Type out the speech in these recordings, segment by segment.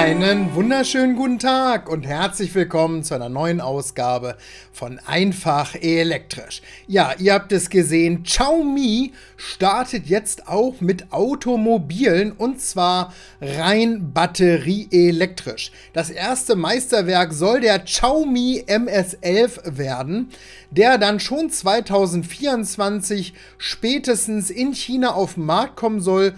Einen wunderschönen guten Tag und herzlich willkommen zu einer neuen Ausgabe von Einfach Elektrisch. Ja, ihr habt es gesehen, Xiaomi startet jetzt auch mit Automobilen und zwar rein batterieelektrisch. Das erste Meisterwerk soll der Xiaomi MS11 werden, der dann schon 2024 spätestens in China auf den Markt kommen soll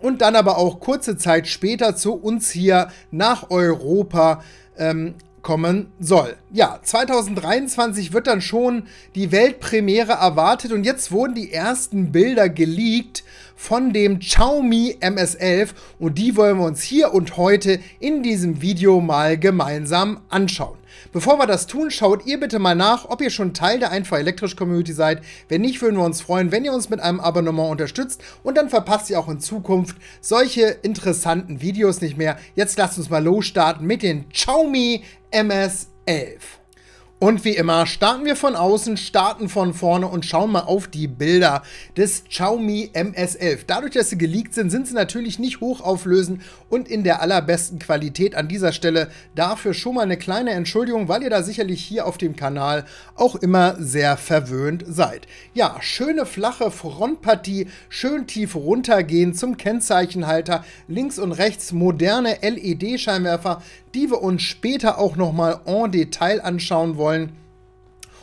und dann aber auch kurze Zeit später zu uns hier nach Europa ähm, kommen soll. Ja, 2023 wird dann schon die Weltpremiere erwartet und jetzt wurden die ersten Bilder geleakt von dem Xiaomi MS11 und die wollen wir uns hier und heute in diesem Video mal gemeinsam anschauen. Bevor wir das tun, schaut ihr bitte mal nach, ob ihr schon Teil der Einfach Elektrisch Community seid. Wenn nicht, würden wir uns freuen, wenn ihr uns mit einem Abonnement unterstützt und dann verpasst ihr auch in Zukunft solche interessanten Videos nicht mehr. Jetzt lasst uns mal losstarten mit den Xiaomi MS11. Und wie immer starten wir von außen, starten von vorne und schauen mal auf die Bilder des Xiaomi MS11. Dadurch, dass sie geleakt sind, sind sie natürlich nicht hochauflösend und in der allerbesten Qualität. An dieser Stelle dafür schon mal eine kleine Entschuldigung, weil ihr da sicherlich hier auf dem Kanal auch immer sehr verwöhnt seid. Ja, schöne flache Frontpartie, schön tief runtergehen zum Kennzeichenhalter, links und rechts moderne LED-Scheinwerfer, die wir uns später auch nochmal en Detail anschauen wollen wollen.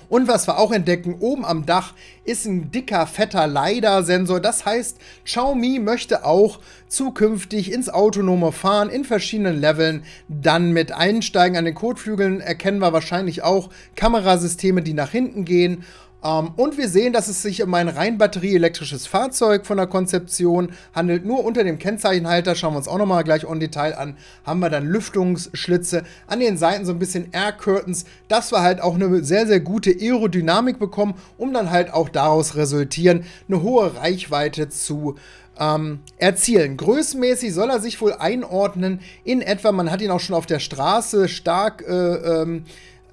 Und was wir auch entdecken, oben am Dach ist ein dicker, fetter LiDAR-Sensor. Das heißt, Xiaomi möchte auch zukünftig ins autonome Fahren in verschiedenen Leveln dann mit einsteigen. An den Kotflügeln erkennen wir wahrscheinlich auch Kamerasysteme, die nach hinten gehen ähm, und wir sehen, dass es sich um ein rein batterieelektrisches Fahrzeug von der Konzeption handelt. Nur unter dem Kennzeichenhalter, schauen wir uns auch nochmal gleich on Detail an, haben wir dann Lüftungsschlitze, an den Seiten so ein bisschen Air Curtains, dass wir halt auch eine sehr, sehr gute Aerodynamik bekommen, um dann halt auch daraus resultieren, eine hohe Reichweite zu ähm, erzielen. Größenmäßig soll er sich wohl einordnen in etwa, man hat ihn auch schon auf der Straße stark äh, ähm,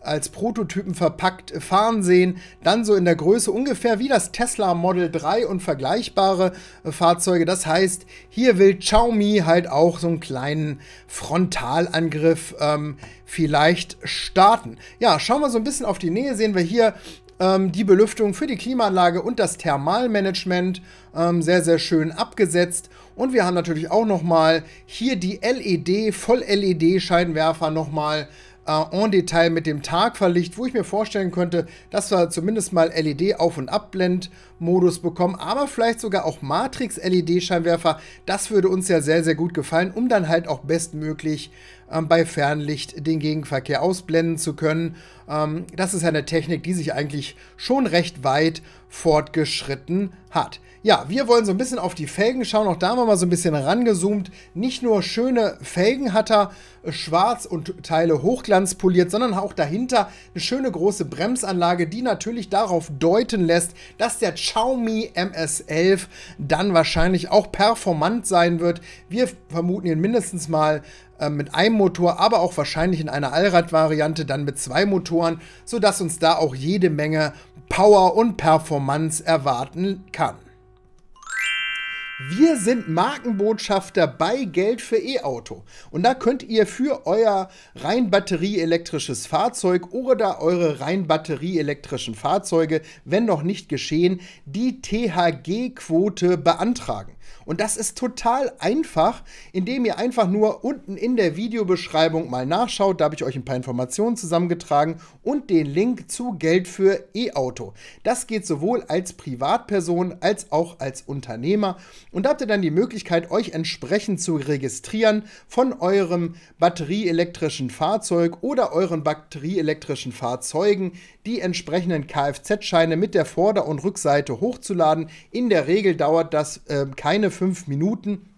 als Prototypen verpackt fahren sehen. Dann so in der Größe ungefähr wie das Tesla Model 3 und vergleichbare äh, Fahrzeuge. Das heißt, hier will Xiaomi halt auch so einen kleinen Frontalangriff ähm, vielleicht starten. Ja, schauen wir so ein bisschen auf die Nähe. Sehen wir hier ähm, die Belüftung für die Klimaanlage und das Thermalmanagement. Ähm, sehr, sehr schön abgesetzt. Und wir haben natürlich auch nochmal hier die LED, Voll-LED-Scheinwerfer nochmal mal äh, en Detail mit dem Tagverlicht, wo ich mir vorstellen könnte, dass wir zumindest mal LED-Auf- und Abblend-Modus bekommen, aber vielleicht sogar auch Matrix-LED-Scheinwerfer. Das würde uns ja sehr, sehr gut gefallen, um dann halt auch bestmöglich ähm, bei Fernlicht den Gegenverkehr ausblenden zu können. Ähm, das ist ja eine Technik, die sich eigentlich schon recht weit fortgeschritten hat. Ja, wir wollen so ein bisschen auf die Felgen schauen. Auch da haben wir mal so ein bisschen rangezoomt. Nicht nur schöne Felgen hat er äh, schwarz und Teile hochglanzpoliert, sondern auch dahinter eine schöne große Bremsanlage, die natürlich darauf deuten lässt, dass der Xiaomi MS11 dann wahrscheinlich auch performant sein wird. Wir vermuten ihn mindestens mal äh, mit einem Motor, aber auch wahrscheinlich in einer Allradvariante dann mit zwei Motoren, sodass uns da auch jede Menge Power und Performance erwarten kann. Wir sind Markenbotschafter bei Geld für E-Auto. Und da könnt ihr für euer rein batterieelektrisches Fahrzeug oder eure rein batterieelektrischen Fahrzeuge, wenn noch nicht geschehen, die THG-Quote beantragen. Und das ist total einfach, indem ihr einfach nur unten in der Videobeschreibung mal nachschaut. Da habe ich euch ein paar Informationen zusammengetragen und den Link zu Geld für E-Auto. Das geht sowohl als Privatperson als auch als Unternehmer. Und da habt ihr dann die Möglichkeit, euch entsprechend zu registrieren von eurem batterieelektrischen Fahrzeug oder euren batterieelektrischen Fahrzeugen, die entsprechenden Kfz-Scheine mit der Vorder- und Rückseite hochzuladen. In der Regel dauert das äh, keine keine fünf Minuten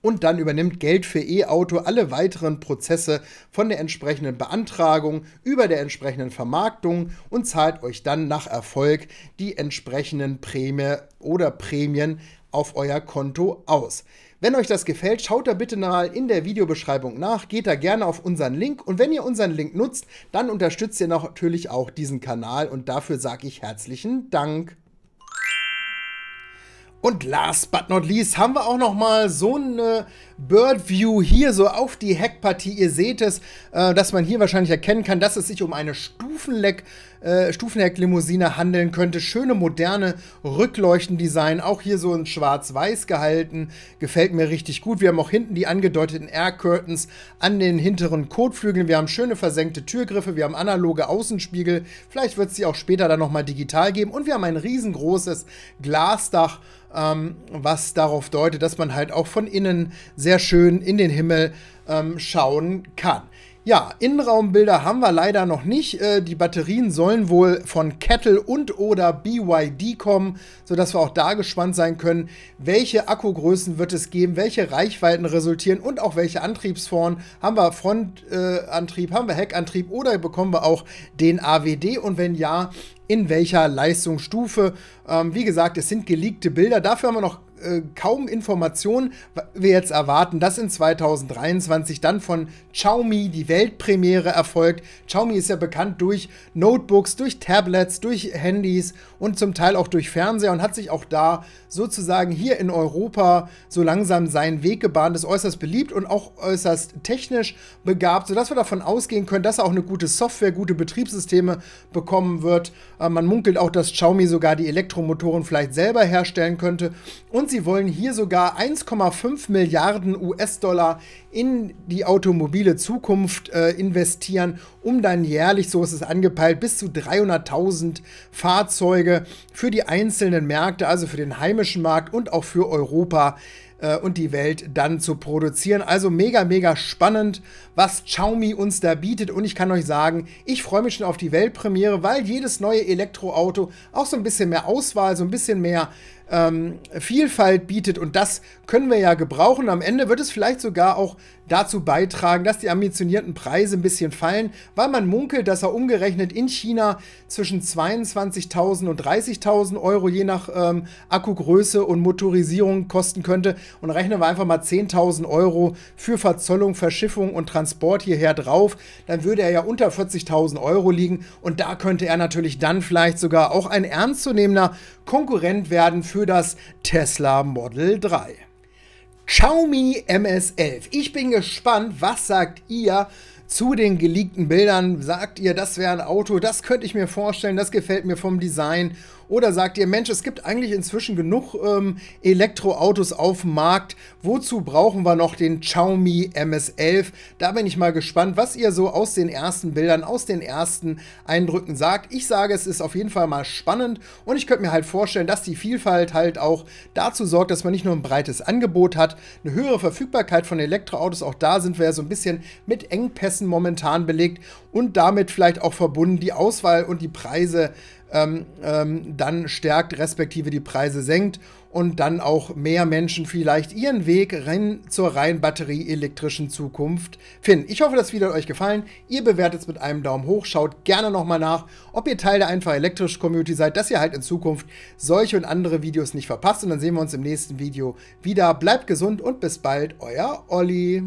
und dann übernimmt Geld für E-Auto alle weiteren Prozesse von der entsprechenden Beantragung über der entsprechenden Vermarktung und zahlt euch dann nach Erfolg die entsprechenden Prämie oder Prämien auf euer Konto aus. Wenn euch das gefällt, schaut da bitte mal in der Videobeschreibung nach, geht da gerne auf unseren Link und wenn ihr unseren Link nutzt, dann unterstützt ihr natürlich auch diesen Kanal und dafür sage ich herzlichen Dank. Und last but not least haben wir auch nochmal so eine Bird View hier so auf die Heckpartie. Ihr seht es, äh, dass man hier wahrscheinlich erkennen kann, dass es sich um eine Stufenleck äh, Stufenhecklimousine handeln könnte. Schöne moderne Rückleuchtendesign, auch hier so in schwarz-weiß gehalten. Gefällt mir richtig gut. Wir haben auch hinten die angedeuteten Air Curtains an den hinteren Kotflügeln. Wir haben schöne versenkte Türgriffe, wir haben analoge Außenspiegel. Vielleicht wird es sie auch später dann nochmal digital geben. Und wir haben ein riesengroßes Glasdach ähm, was darauf deutet, dass man halt auch von innen sehr schön in den Himmel ähm, schauen kann. Ja, Innenraumbilder haben wir leider noch nicht. Äh, die Batterien sollen wohl von Kettle und oder BYD kommen, sodass wir auch da gespannt sein können, welche Akkugrößen wird es geben, welche Reichweiten resultieren und auch welche Antriebsformen. Haben wir Frontantrieb, äh, haben wir Heckantrieb oder bekommen wir auch den AWD und wenn ja, in welcher Leistungsstufe. Ähm, wie gesagt, es sind geleakte Bilder. Dafür haben wir noch äh, kaum Informationen, wir jetzt erwarten, dass in 2023 dann von Xiaomi die Weltpremiere erfolgt. Xiaomi ist ja bekannt durch Notebooks, durch Tablets, durch Handys und zum Teil auch durch Fernseher und hat sich auch da sozusagen hier in Europa so langsam seinen Weg gebahnt, ist äußerst beliebt und auch äußerst technisch begabt, sodass wir davon ausgehen können, dass er auch eine gute Software, gute Betriebssysteme bekommen wird. Äh, man munkelt auch, dass Xiaomi sogar die Elektromotoren vielleicht selber herstellen könnte. Und sie wollen hier sogar 1,5 Milliarden US-Dollar in die automobile Zukunft äh, investieren, um dann jährlich, so ist es angepeilt, bis zu 300.000 Fahrzeuge für die einzelnen Märkte, also für den heimischen Markt und auch für Europa äh, und die Welt dann zu produzieren. Also mega, mega spannend, was Xiaomi uns da bietet. Und ich kann euch sagen, ich freue mich schon auf die Weltpremiere, weil jedes neue Elektroauto auch so ein bisschen mehr Auswahl, so ein bisschen mehr ähm, Vielfalt bietet. Und das können wir ja gebrauchen. Am Ende wird es vielleicht sogar auch dazu beitragen, dass die ambitionierten Preise ein bisschen fallen, weil man munkelt, dass er umgerechnet in China zwischen 22.000 und 30.000 Euro je nach ähm, Akkugröße und Motorisierung kosten könnte. Und rechnen wir einfach mal 10.000 Euro für Verzollung, Verschiffung und Transport hierher drauf. Dann würde er ja unter 40.000 Euro liegen. Und da könnte er natürlich dann vielleicht sogar auch ein ernstzunehmender Konkurrent werden für das Tesla Model 3. Xiaomi MS11. Ich bin gespannt, was sagt ihr zu den geleakten Bildern. Sagt ihr, das wäre ein Auto, das könnte ich mir vorstellen, das gefällt mir vom Design. Oder sagt ihr, Mensch, es gibt eigentlich inzwischen genug ähm, Elektroautos auf dem Markt. Wozu brauchen wir noch den Xiaomi MS11? Da bin ich mal gespannt, was ihr so aus den ersten Bildern, aus den ersten Eindrücken sagt. Ich sage, es ist auf jeden Fall mal spannend und ich könnte mir halt vorstellen, dass die Vielfalt halt auch dazu sorgt, dass man nicht nur ein breites Angebot hat, eine höhere Verfügbarkeit von Elektroautos. Auch da sind wir ja so ein bisschen mit Engpässen Messen momentan belegt und damit vielleicht auch verbunden die Auswahl und die Preise ähm, ähm, dann stärkt, respektive die Preise senkt und dann auch mehr Menschen vielleicht ihren Weg rein zur rein batterieelektrischen Zukunft finden. Ich hoffe, das Video hat euch gefallen. Ihr bewertet es mit einem Daumen hoch, schaut gerne nochmal nach, ob ihr Teil der einfach elektrisch Community seid, dass ihr halt in Zukunft solche und andere Videos nicht verpasst. Und dann sehen wir uns im nächsten Video wieder. Bleibt gesund und bis bald, euer Olli.